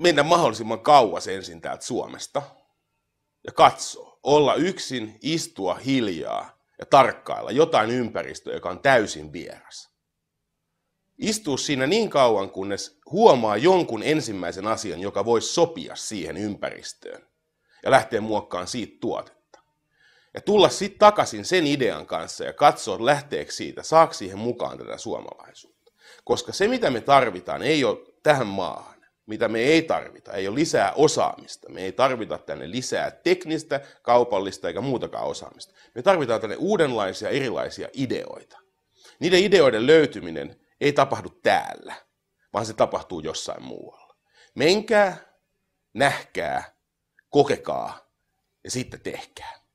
mennä mahdollisimman kauas ensin täältä Suomesta ja katsoa, olla yksin, istua hiljaa ja tarkkailla jotain ympäristöä, joka on täysin vieras. Istua siinä niin kauan, kunnes huomaa jonkun ensimmäisen asian, joka voi sopia siihen ympäristöön ja lähtee muokkaan siitä tuotetta. Ja tulla sitten takaisin sen idean kanssa ja katsoa lähteekö siitä, saako siihen mukaan tätä suomalaisuutta. Koska se mitä me tarvitaan ei ole tähän maahan mitä me ei tarvita. Ei ole lisää osaamista. Me ei tarvita tänne lisää teknistä, kaupallista eikä muutakaan osaamista. Me tarvitaan tänne uudenlaisia erilaisia ideoita. Niiden ideoiden löytyminen ei tapahdu täällä, vaan se tapahtuu jossain muualla. Menkää, nähkää, kokekaa ja sitten tehkää.